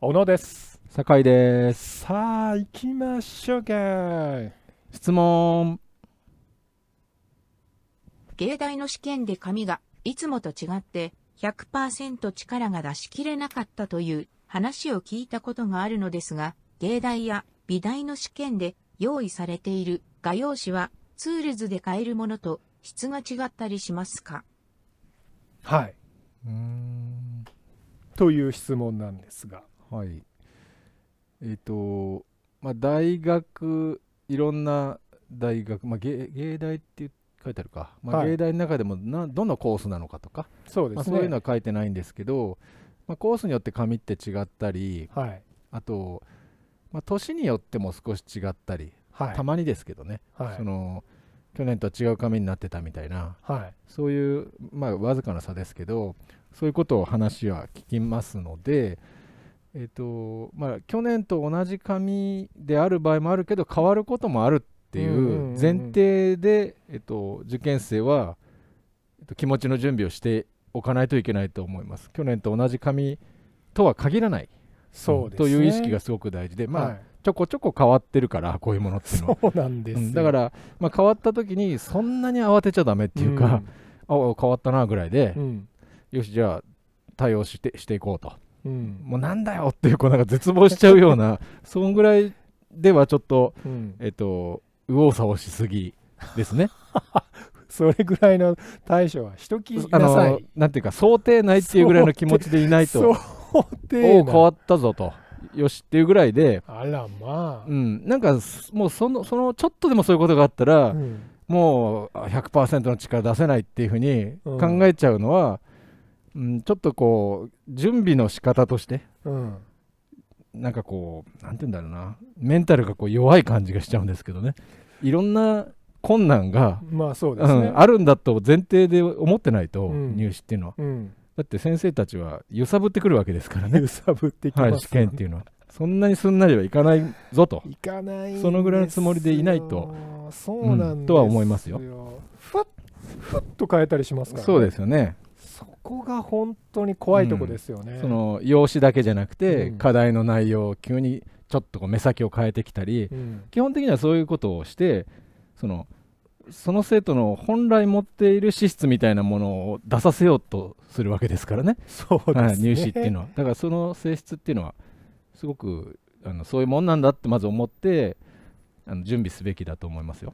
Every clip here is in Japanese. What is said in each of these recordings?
小野です酒井ですさあ行きましょうか質問芸大の試験で紙がいつもと違って100%力が出しきれなかったという話を聞いたことがあるのですが芸大や美大の試験で用意されている画用紙はツールズで買えるものと質が違ったりしますかはい。という質問なんですが、はい。えっ、ー、と、まあ、大学、いろんな大学、まあ、芸芸大って書いてあるか、まあ、芸大の中でもな、はい、どのコースなのかとかそうです、ね、まあ、そういうのは書いてないんですけど、まあ、コースによって紙って違ったり、はい、あと、まあ、年によっても少し違ったり、はい、たまにですけどね、はい、その去年とは違う紙になってたみたいな、はい、そういう、まあ、わずかな差ですけどそういうことを話は聞きますので、えっ、とまあ、去年と同じ紙である場合もあるけど変わることもあるっていう前提で、えっ、と、受験生は、えっ、と、気持ちの準備をしておかないといけないと思います去年と同じ紙とは限らないそう、ね、という意識がすごく大事で、まあ、はい、ちょこちょこ変わってるからこういうものっていうのそうなんです、うん、だから、まあ、変わった時にそんなに慌てちゃだめっていうか、うん、あ変わったなぐらいで、うん、よしじゃあ対応してしていこうと。もうなんだよっていうこうなんか絶望しちゃうような そんぐらいではちょっと、うん、えっと右往左往しすぎですね それぐらいの対処はしときなさいなんていうか想定内っていうぐらいの気持ちでいないと想定変わったぞとよしっていうぐらいであらまあ、うん、なんかもうそのそのちょっとでもそういうことがあったら、うん、もう100%の力出せないっていうふうに考えちゃうのは、うん、ちょっとこう準備の仕方として、うん、なんかこうなんて言うんだろうなメンタルがこう弱い感じがしちゃうんですけどねいろんな困難が、まあそうですね、うん、あるんだと前提で思ってないと、うん、入試っていうのは、うん、だって先生たちは揺さぶってくるわけですからね揺さぶってきます、はい、試験っていうのはそんなにすんなりはいかないぞといかないそのぐらいのつもりでいないとそうなんとは思いますよふわっふっと変えたりしますから、ね、そうですよねこが本当に怖いとこですよね、うん、その用紙だけじゃなくて、うん、課題の内容を急にちょっとこう目先を変えてきたり、うん、基本的にはそういうことをしてそのその生徒の本来持っている資質みたいなものを出させようとするわけですからねそうです、ね、入試っていうのはだからその性質っていうのはすごくあのそういうもんなんだってまず思ってあの準備すべきだと思いますよ。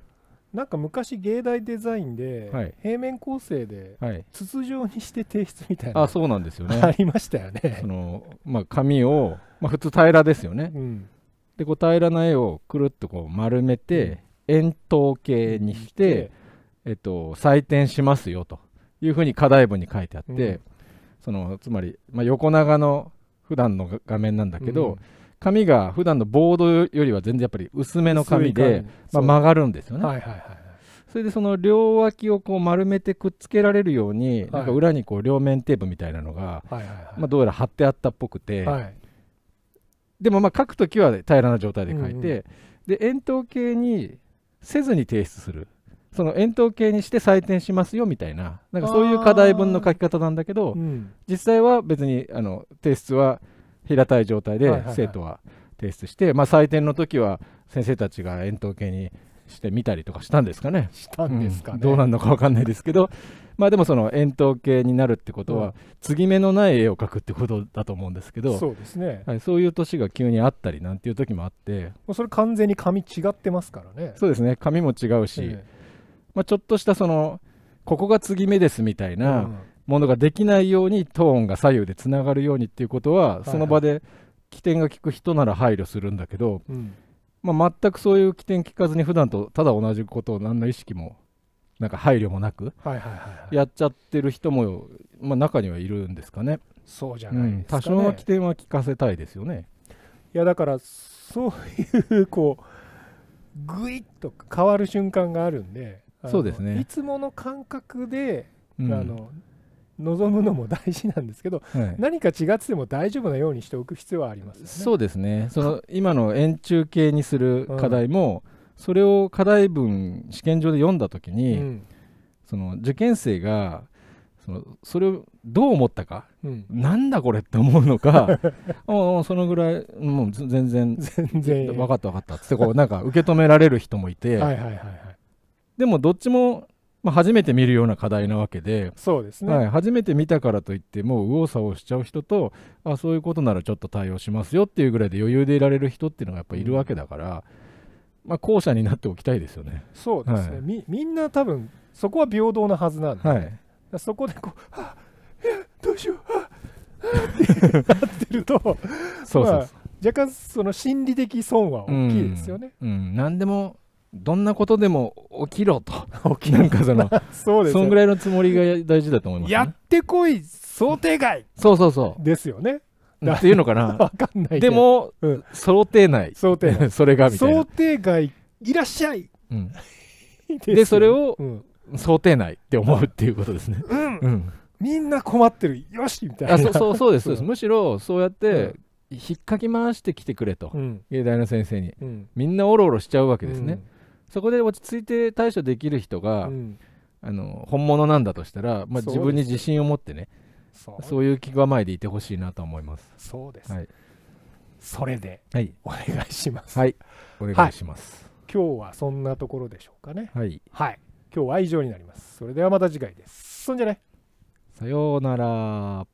なんか昔芸大デザインで、はい、平面構成で、筒状にして提出みたいなあそうなんですよね ありましたよねその、まあ、紙を、まあ、普通平らですよね、うん、でこう平らな絵をくるっとこう丸めて、うん、円筒形にして、うん、えっと、採点しますよというふうに課題文に書いてあって、そのつまり、まあ、横長の普段の画面なんだけど、紙が普段のボードよりは全然やっぱり薄めの紙で、まあ、曲がるんですよね。はいはいはいそれでその両脇をこう丸めてくっつけられるように、はい、なんか裏にこう両面テープみたいなのが、はいはいはいまあ、どうやら貼ってあったっぽくて、はい、でもまあ書くときは平らな状態で書いて、うんうん、で円筒形にせずに提出するその円筒形にして採点しますよみたいななんかそういう課題文の書き方なんだけど、うん、実際は別にあの提出は平たい状態で生徒は提出して、まあ、採点の時は先生たちが円筒形にしてみたりとかしたんですかね。したんですか、ねうん、どうなるのか分かんないですけどまあでもその円筒形になるってことは、継ぎ目のない絵を描くってことだと思うんですけどそうですね、はい、そういう年が急にあったりなんていう時もあってもうそれ完全に紙違ってますからねそうですね紙も違うし、えまあ、ちょっとしたそのここが継ぎ目ですみたいな、うんものができないようにトーンが左右でつながるようにっていうことはその場で起点が効く人なら配慮するんだけど、まあ、全くそういう起点聞かずに普段とただ同じことを何の意識もなんか配慮もなくやっちゃってる人も、まあ、中にはいるんですかね。そうじゃない、ねうん、多少は起点は聞かせたいですよね。いやだからそういうこうぐいっと変わる瞬間があるんでそうですねいつもの感覚で、うん、あの望むのも大事なんですけど、はい、何か違っても大丈夫なようにしておく必要はあります、ね、そうですねその今の円柱形にする課題も、うん、それを課題文試験上で読んだ時に、うん、その受験生がそのそれをどう思ったか、うん、なんだこれって思うのかお そのぐらいもう全然全然分かった分かったっってこうなんか受け止められる人もいてはいはいはい、はい、でもどっちもまあ、初めて見るような課題なわけでそうですね、はい、初めて見たからといってもう右往左往しちゃう人とあそういうことならちょっと対応しますよっていうぐらいで余裕でいられる人っていうのがやっぱいるわけだから、うん、まあ、後者になっておきたいですよね。そうですね、はい、みみんな多分そこは平等なはずなんで、はい、そこでこう「や、どうしよう」ってなってるとそうそうそう、まあ、若干その心理的損は大きいですよね。うん、うん、何でもどんなことでも起きろと 起きなんかその そうです、そんぐらいのつもりが大事だと思います、ね、やってこい想定外そうそうそうですよねっていうのかな かんないでも、うん、想定内想定内それがみたいな想定外いらっしゃい、うん、で、それを、うん、想定内って思うっていうことですねうん、うん、みんな困ってるよしみたいなあそうそうそうですむしろそうやって、引っかき回してきてくれと、芸大の先生に、みんなおろおろしちゃうわけですね、そこで落ち着いて対処できる人が、うん、あの本物なんだとしたら、まあ、自分に自信を持ってねそういう気構えでいてほしいなと思いますそうです、はい、それで、はい、お願いしますはいお願いします、今日はそんなところでしょうかねはい、はい、今日は以上になりますそれではまた次回ですそんじゃねさようなら